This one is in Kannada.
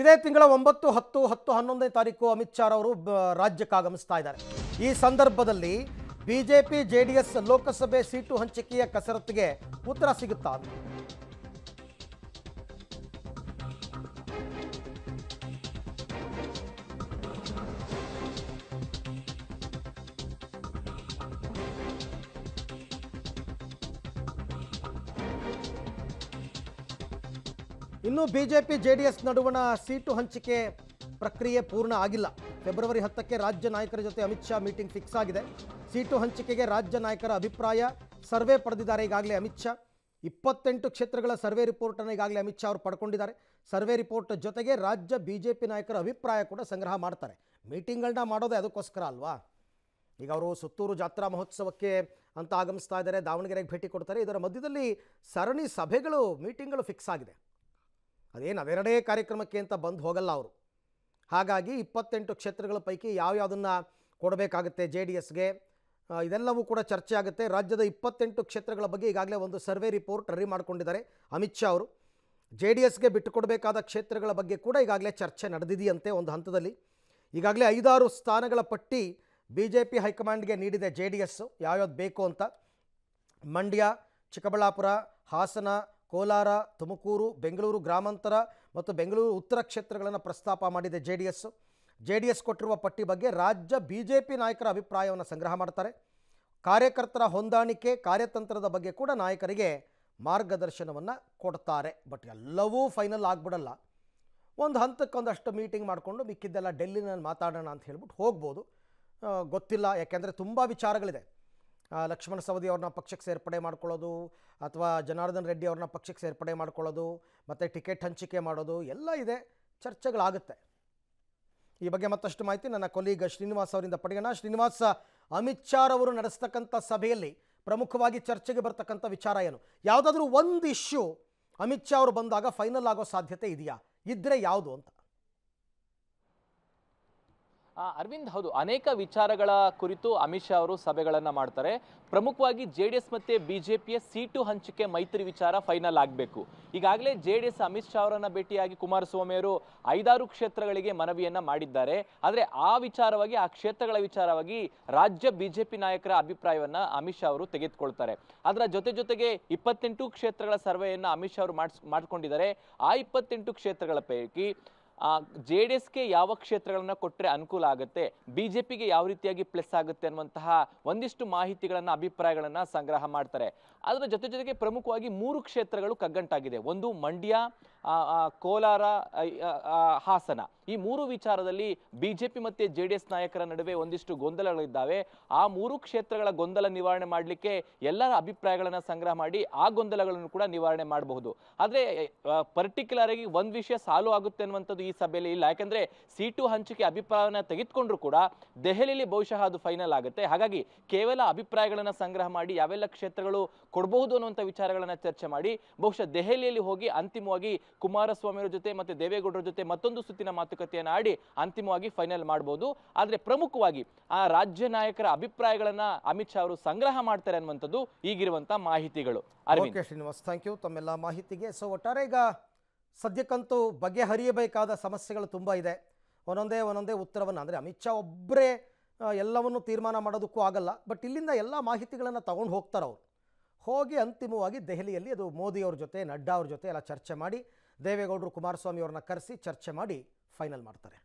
ಇದೇ ತಿಂಗಳ ಒಂಬತ್ತು ಹತ್ತು ಹತ್ತು ಹನ್ನೊಂದನೇ ತಾರೀಕು ಅಮಿತ್ ಶಾ ಅವರು ರಾಜ್ಯಕ್ಕೆ ಆಗಮಿಸ್ತಾ ಇದ್ದಾರೆ ಈ ಸಂದರ್ಭದಲ್ಲಿ ಬಿಜೆಪಿ ಜೆಡಿಎಸ್ ಲೋಕಸಭೆ ಸೀಟು ಹಂಚಿಕೆಯ ಕಸರತ್ತಿಗೆ ಉತ್ತರ ಸಿಗುತ್ತಾ ಇನ್ನು ಬಿಜೆಪಿ ಎಸ್ ನಡುವಣ ಸೀಟು ಹಂಚಿಕೆ ಪ್ರಕ್ರಿಯೆ ಪೂರ್ಣ ಆಗಿಲ್ಲ ಫೆಬ್ರವರಿ ಹತ್ತಕ್ಕೆ ರಾಜ್ಯ ನಾಯಕರ ಜೊತೆ ಅಮಿತ್ ಶಾ ಮೀಟಿಂಗ್ ಫಿಕ್ಸ್ ಆಗಿದೆ ಸೀಟು ಹಂಚಿಕೆಗೆ ರಾಜ್ಯ ನಾಯಕರ ಅಭಿಪ್ರಾಯ ಸರ್ವೆ ಪಡೆದಿದ್ದಾರೆ ಈಗಾಗಲೇ ಅಮಿತ್ ಶಾ ಇಪ್ಪತ್ತೆಂಟು ಕ್ಷೇತ್ರಗಳ ಸರ್ವೆ ರಿಪೋರ್ಟನ್ನು ಈಗಾಗಲೇ ಅಮಿತ್ ಶಾ ಅವರು ಪಡ್ಕೊಂಡಿದ್ದಾರೆ ಸರ್ವೆ ರಿಪೋರ್ಟ್ ಜೊತೆಗೆ ರಾಜ್ಯ ಬಿ ಜೆ ಪಿ ನಾಯಕರ ಅಭಿಪ್ರಾಯ ಕೂಡ ಸಂಗ್ರಹ ಮಾಡ್ತಾರೆ ಮೀಟಿಂಗ್ಗಳನ್ನ ಮಾಡೋದೇ ಅದಕ್ಕೋಸ್ಕರ ಅಲ್ವಾ ಈಗ ಅವರು ಸುತ್ತೂರು ಜಾತ್ರಾ ಮಹೋತ್ಸವಕ್ಕೆ ಅಂತ ಆಗಮಿಸ್ತಾ ಇದ್ದಾರೆ ದಾವಣಗೆರೆಗೆ ಭೇಟಿ ಕೊಡ್ತಾರೆ ಇದರ ಮಧ್ಯದಲ್ಲಿ ಸರಣಿ ಸಭೆಗಳು ಮೀಟಿಂಗ್ಗಳು ಫಿಕ್ಸ್ ಆಗಿದೆ ಅದೇನು ಅವೆರಡೇ ಕಾರ್ಯಕ್ರಮಕ್ಕೆ ಅಂತ ಬಂದು ಹೋಗಲ್ಲ ಅವರು ಹಾಗಾಗಿ ಇಪ್ಪತ್ತೆಂಟು ಕ್ಷೇತ್ರಗಳ ಪೈಕಿ ಯಾವ್ಯಾವುದನ್ನು ಕೊಡಬೇಕಾಗುತ್ತೆ ಜೆ ಡಿ ಎಸ್ಗೆ ಇದೆಲ್ಲವೂ ಕೂಡ ಚರ್ಚೆ ಆಗುತ್ತೆ ರಾಜ್ಯದ ಇಪ್ಪತ್ತೆಂಟು ಕ್ಷೇತ್ರಗಳ ಬಗ್ಗೆ ಈಗಾಗಲೇ ಒಂದು ಸರ್ವೆ ರಿಪೋರ್ಟ್ ರೆಡಿ ಮಾಡಿಕೊಂಡಿದ್ದಾರೆ ಅಮಿತ್ ಶಾ ಅವರು ಜೆ ಡಿ ಎಸ್ಗೆ ಬಿಟ್ಟುಕೊಡಬೇಕಾದ ಕ್ಷೇತ್ರಗಳ ಬಗ್ಗೆ ಕೂಡ ಈಗಾಗಲೇ ಚರ್ಚೆ ನಡೆದಿದೆಯಂತೆ ಒಂದು ಹಂತದಲ್ಲಿ ಈಗಾಗಲೇ ಐದಾರು ಸ್ಥಾನಗಳ ಪಟ್ಟಿ ಬಿ ಜೆ ಪಿ ಹೈಕಮಾಂಡ್ಗೆ ನೀಡಿದೆ ಜೆ ಡಿ ಎಸ್ಸು ಯಾವ್ಯಾವ್ದು ಬೇಕು ಅಂತ ಮಂಡ್ಯ ಚಿಕ್ಕಬಳ್ಳಾಪುರ ಹಾಸನ ಕೋಲಾರ ತುಮಕೂರು ಬೆಂಗಳೂರು ಗ್ರಾಮಾಂತರ ಮತ್ತು ಬೆಂಗಳೂರು ಉತ್ತರ ಕ್ಷೇತ್ರಗಳನ್ನು ಪ್ರಸ್ತಾಪ ಮಾಡಿದೆ J D S J D S ಕೊಟ್ಟಿರುವ ಪಟ್ಟಿ ಬಗ್ಗೆ ರಾಜ್ಯ ಬಿ ಜೆ ಪಿ ನಾಯಕರ ಅಭಿಪ್ರಾಯವನ್ನು ಸಂಗ್ರಹ ಮಾಡ್ತಾರೆ ಕಾರ್ಯಕರ್ತರ ಹೊಂದಾಣಿಕೆ ಕಾರ್ಯತಂತ್ರದ ಬಗ್ಗೆ ಕೂಡ ನಾಯಕರಿಗೆ ಮಾರ್ಗದರ್ಶನವನ್ನು ಕೊಡ್ತಾರೆ ಬಟ್ ಎಲ್ಲವೂ ಫೈನಲ್ ಆಗಿಬಿಡಲ್ಲ ಒಂದು ಹಂತಕ್ಕೊಂದಷ್ಟು ಮೀಟಿಂಗ್ ಮಾಡಿಕೊಂಡು ಮಿಕ್ಕಿದ್ದೆಲ್ಲ ಡೆಲ್ಲಿನಲ್ಲಿ ಮಾತಾಡೋಣ ಅಂತ ಹೇಳ್ಬಿಟ್ಟು ಹೋಗ್ಬೋದು ಗೊತ್ತಿಲ್ಲ ಯಾಕೆಂದರೆ ತುಂಬ ವಿಚಾರಗಳಿದೆ ಲಕ್ಷ್ಮಣ ಸವದಿ ಅವ್ರನ್ನ ಪಕ್ಷಕ್ಕೆ ಸೇರ್ಪಡೆ ಮಾಡ್ಕೊಳ್ಳೋದು ಅಥವಾ ಜನಾರ್ದನ್ ರೆಡ್ಡಿ ಅವ್ರನ್ನ ಪಕ್ಷಕ್ಕೆ ಸೇರ್ಪಡೆ ಮಾಡ್ಕೊಳ್ಳೋದು ಮತ್ತು ಟಿಕೆಟ್ ಹಂಚಿಕೆ ಮಾಡೋದು ಎಲ್ಲ ಇದೆ ಚರ್ಚೆಗಳಾಗುತ್ತೆ ಈ ಬಗ್ಗೆ ಮತ್ತಷ್ಟು ಮಾಹಿತಿ ನನ್ನ ಕೊಲೀಗ ಶ್ರೀನಿವಾಸ್ ಅವರಿಂದ ಪಡೆಯೋಣ ಶ್ರೀನಿವಾಸ ಅಮಿತ್ ಶಾರವರು ಅವರು ನಡೆಸ್ತಕ್ಕಂಥ ಸಭೆಯಲ್ಲಿ ಪ್ರಮುಖವಾಗಿ ಚರ್ಚೆಗೆ ಬರ್ತಕ್ಕಂಥ ವಿಚಾರ ಏನು ಯಾವುದಾದ್ರೂ ಒಂದು ಇಶ್ಯೂ ಅಮಿತ್ ಶಾ ಅವರು ಬಂದಾಗ ಫೈನಲ್ ಆಗೋ ಸಾಧ್ಯತೆ ಇದೆಯಾ ಇದ್ದರೆ ಯಾವುದು ಅಂತ ಅರವಿಂದ್ ಹೌದು ಅನೇಕ ವಿಚಾರಗಳ ಕುರಿತು ಅಮಿತ್ ಶಾ ಅವರು ಸಭೆಗಳನ್ನು ಮಾಡ್ತಾರೆ ಪ್ರಮುಖವಾಗಿ ಜೆ ಡಿ ಎಸ್ ಮತ್ತು ಬಿ ಸೀಟು ಹಂಚಿಕೆ ಮೈತ್ರಿ ವಿಚಾರ ಫೈನಲ್ ಆಗಬೇಕು ಈಗಾಗಲೇ J D S Amit Shah ಅವರನ್ನ ಭೇಟಿಯಾಗಿ ಕುಮಾರಸ್ವಾಮಿ ಅವರು ಐದಾರು ಕ್ಷೇತ್ರಗಳಿಗೆ ಮನವಿಯನ್ನ ಮಾಡಿದ್ದಾರೆ ಆದರೆ ಆ ವಿಚಾರವಾಗಿ ಆ ಕ್ಷೇತ್ರಗಳ ವಿಚಾರವಾಗಿ ರಾಜ್ಯ ಬಿಜೆಪಿ ನಾಯಕರ ಅಭಿಪ್ರಾಯವನ್ನ ಅಮಿತ್ ಶಾ ಅವರು ತೆಗೆದುಕೊಳ್ತಾರೆ ಅದರ ಜೊತೆ ಜೊತೆಗೆ ಇಪ್ಪತ್ತೆಂಟು ಕ್ಷೇತ್ರಗಳ ಸರ್ವೆಯನ್ನು ಅಮಿತ್ ಶಾ ಅವರು ಮಾಡಿಸ್ ಮಾಡಿಕೊಂಡಿದ್ದಾರೆ ಆ ಇಪ್ಪತ್ತೆಂಟು ಕ್ಷೇತ್ರಗಳ ಪೈಕಿ ಜೆ ಡಿ ಎಸ್ಗೆ ಯಾವ ಕ್ಷೇತ್ರಗಳನ್ನು ಕೊಟ್ಟರೆ ಅನುಕೂಲ ಆಗುತ್ತೆ ಬಿ ಜೆ ಪಿಗೆ ಯಾವ ರೀತಿಯಾಗಿ ಪ್ಲಸ್ ಆಗುತ್ತೆ ಅನ್ನುವಂತಹ ಒಂದಿಷ್ಟು ಮಾಹಿತಿಗಳನ್ನು ಅಭಿಪ್ರಾಯಗಳನ್ನು ಸಂಗ್ರಹ ಮಾಡ್ತಾರೆ ಅದರ ಜೊತೆ ಜೊತೆಗೆ ಪ್ರಮುಖವಾಗಿ ಮೂರು ಕ್ಷೇತ್ರಗಳು ಕಗ್ಗಂಟಾಗಿದೆ ಒಂದು ಮಂಡ್ಯ ಕೋಲಾರ ಹಾಸನ ಈ ಮೂರು ವಿಚಾರದಲ್ಲಿ ಬಿಜೆಪಿ ಮತ್ತೆ ಜೆ ನಾಯಕರ ನಡುವೆ ಒಂದಿಷ್ಟು ಗೊಂದಲಗಳಿದ್ದಾವೆ ಆ ಮೂರು ಕ್ಷೇತ್ರಗಳ ಗೊಂದಲ ನಿವಾರಣೆ ಮಾಡಲಿಕ್ಕೆ ಎಲ್ಲರ ಅಭಿಪ್ರಾಯಗಳನ್ನು ಸಂಗ್ರಹ ಮಾಡಿ ಆ ಗೊಂದಲಗಳನ್ನು ಕೂಡ ನಿವಾರಣೆ ಮಾಡಬಹುದು ಆದರೆ ಪರ್ಟಿಕ್ಯುಲರ್ ಆಗಿ ಒಂದು ವಿಷಯ ಸಾಲು ಆಗುತ್ತೆ ಅನ್ನುವಂಥದ್ದು ಈ ಸಭೆಯಲ್ಲಿ ಇಲ್ಲ ಯಾಕಂದ್ರೆ ಸೀಟು ಹಂಚಿಕೆ ಅಭಿಪ್ರಾಯವನ್ನು ತೆಗೆದುಕೊಂಡ್ರು ಕೂಡ ದೆಹಲಿಯಲ್ಲಿ ಬಹುಶಃ ಅದು ಫೈನಲ್ ಆಗುತ್ತೆ ಹಾಗಾಗಿ ಕೇವಲ ಅಭಿಪ್ರಾಯಗಳನ್ನು ಸಂಗ್ರಹ ಮಾಡಿ ಯಾವೆಲ್ಲ ಕ್ಷೇತ್ರಗಳು ಕೊಡಬಹುದು ಅನ್ನುವಂಥ ವಿಚಾರಗಳನ್ನು ಚರ್ಚೆ ಮಾಡಿ ಬಹುಶಃ ದೆಹಲಿಯಲ್ಲಿ ಹೋಗಿ ಅಂತಿಮವಾಗಿ ಕುಮಾರಸ್ವಾಮಿ ಜೊತೆ ಮತ್ತೆ ದೇವೇಗೌಡರ ಜೊತೆ ಮತ್ತೊಂದು ಸುತ್ತಿನ ಮಾತು ಮಾತುಕತೆಯನ್ನು ಆಡಿ ಅಂತಿಮವಾಗಿ ಫೈನಲ್ ಮಾಡ್ಬೋದು ಆದರೆ ಪ್ರಮುಖವಾಗಿ ಆ ರಾಜ್ಯ ನಾಯಕರ ಅಭಿಪ್ರಾಯಗಳನ್ನು ಅಮಿತ್ ಶಾ ಅವರು ಸಂಗ್ರಹ ಮಾಡ್ತಾರೆ ಅನ್ನುವಂಥದ್ದು ಈಗಿರುವಂಥ ಮಾಹಿತಿಗಳು ಶ್ರೀನಿವಾಸ್ ಥ್ಯಾಂಕ್ ಯು ತಮ್ಮೆಲ್ಲ ಮಾಹಿತಿಗೆ ಸೊ ಒಟ್ಟಾರೆ ಈಗ ಸದ್ಯಕ್ಕಂತೂ ಬಗೆಹರಿಯಬೇಕಾದ ಸಮಸ್ಯೆಗಳು ತುಂಬ ಇದೆ ಒಂದೊಂದೇ ಒಂದೊಂದೇ ಉತ್ತರವನ್ನು ಅಂದರೆ ಅಮಿತ್ ಶಾ ಒಬ್ಬರೇ ಎಲ್ಲವನ್ನು ತೀರ್ಮಾನ ಮಾಡೋದಕ್ಕೂ ಆಗಲ್ಲ ಬಟ್ ಇಲ್ಲಿಂದ ಎಲ್ಲ ಮಾಹಿತಿಗಳನ್ನು ತಗೊಂಡು ಹೋಗ್ತಾರೆ ಅವರು ಹೋಗಿ ಅಂತಿಮವಾಗಿ ದೆಹಲಿಯಲ್ಲಿ ಅದು ಮೋದಿಯವ್ರ ಜೊತೆ ನಡ್ಡಾ ಅವ್ರ ಜೊತೆ ಎಲ್ಲ ಚರ್ಚೆ ಮಾಡಿ ದೇವೇಗೌಡರು ಕುಮಾರಸ್ವಾಮಿ ಅವ್ರನ್ನ ಕರೆಸಿ ಚರ್ಚೆ ಮಾಡಿ ಫೈನಲ್ ಮಾಡ್ತಾರೆ